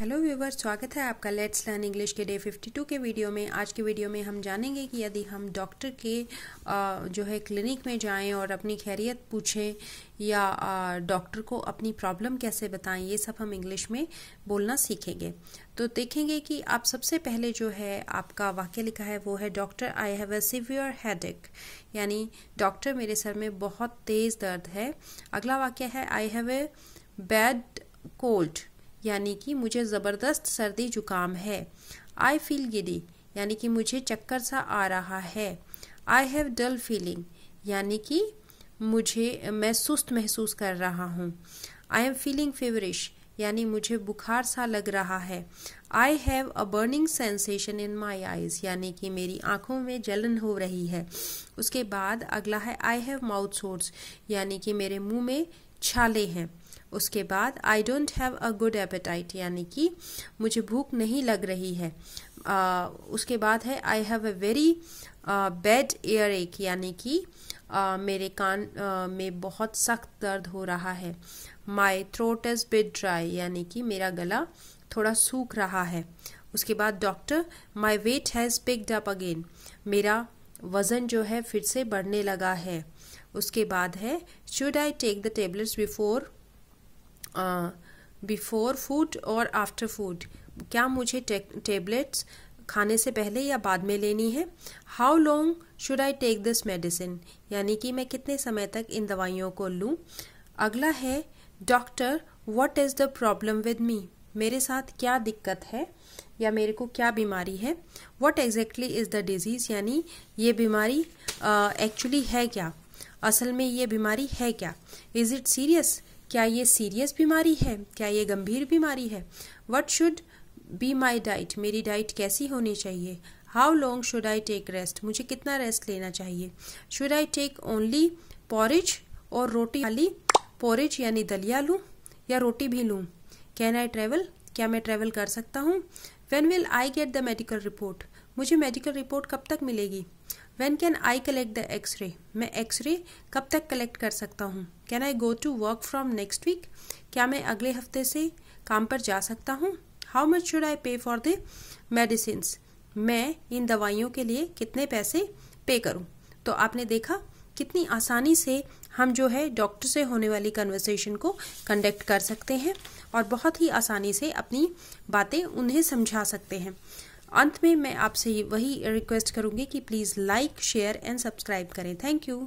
hello viewer स्वागत है आपका लेट्स लर्न इंग्लिश के डे 52 के वीडियो में आज के वीडियो में हम जानेंगे कि यदि हम डॉक्टर के जो है क्लिनिक में जाएं और अपनी खैरियत पूछें या डॉक्टर को अपनी प्रॉब्लम कैसे बताएं ये सब हम इंग्लिश में बोलना सीखेंगे तो देखेंगे कि आप सबसे पहले जो है आपका वाक्य लिखा है वो है doctor I have a severe headache यानी डॉक्टर मेरे सर में बहुत तेज़ दर्द है अगला वाक्य है I have a bad cold यानी कि मुझे ज़बरदस्त सर्दी जुकाम है आई फील गिडी यानी कि मुझे चक्कर सा आ रहा है आई हैव डल फीलिंग यानी कि मुझे मैं सुस्त महसूस कर रहा हूँ आई एम फीलिंग फेवरिश यानी मुझे बुखार सा लग रहा है I have a burning sensation in my eyes यानी कि मेरी आँखों में जलन हो रही है उसके बाद अगला है आई हैव माउथ सोर्स यानी कि मेरे मुंह में छाले हैं उसके बाद I don't have a good appetite यानी कि मुझे भूख नहीं लग रही है uh, उसके बाद है I have a very bad earache यानी कि मेरे कान uh, में बहुत सख्त दर्द हो रहा है my throat is bit dry यानी कि मेरा गला थोड़ा सूख रहा है उसके बाद doctor my weight has picked up again मेरा वज़न जो है फिर से बढ़ने लगा है उसके बाद है should I take the tablets before before food और आफ्टर फूड क्या मुझे टेबलेट्स खाने से पहले या बाद में लेनी है how long should I take this medicine यानी कि मैं कितने समय तक इन दवाइयों को लूँ अगला है doctor what is the problem with me मेरे साथ क्या दिक्कत है या मेरे को क्या बीमारी है what exactly is the disease यानी ये बीमारी एक्चुअली uh, है क्या असल में ये बीमारी है क्या इज़ इट सीरियस क्या ये सीरियस बीमारी है क्या ये गंभीर बीमारी है what should be my diet मेरी डाइट कैसी होनी चाहिए how long should I take rest मुझे कितना रेस्ट लेना चाहिए should I take only porridge और रोटी वाली पोरिज यानी दलिया लूँ या रोटी भी लूँ कैन आई ट्रैवल क्या मैं ट्रेवल कर सकता हूँ when will I get the medical report मुझे मेडिकल रिपोर्ट कब तक मिलेगी when can I collect the x ray मैं एक्सरे कब तक कलेक्ट कर सकता हूँ can I go to work from next week क्या मैं अगले हफ्ते से काम पर जा सकता हूँ हाउ मच शुड आई पे फॉर द मेडिसिन मैं इन दवाइयों के लिए कितने पैसे पे करूँ तो आपने देखा कितनी आसानी से हम जो है डॉक्टर से होने वाली कन्वर्सेशन को कंडक्ट कर सकते हैं और बहुत ही आसानी से अपनी बातें उन्हें समझा सकते हैं अंत में मैं आपसे वही रिक्वेस्ट करूँगी कि please like share and subscribe करें थैंक यू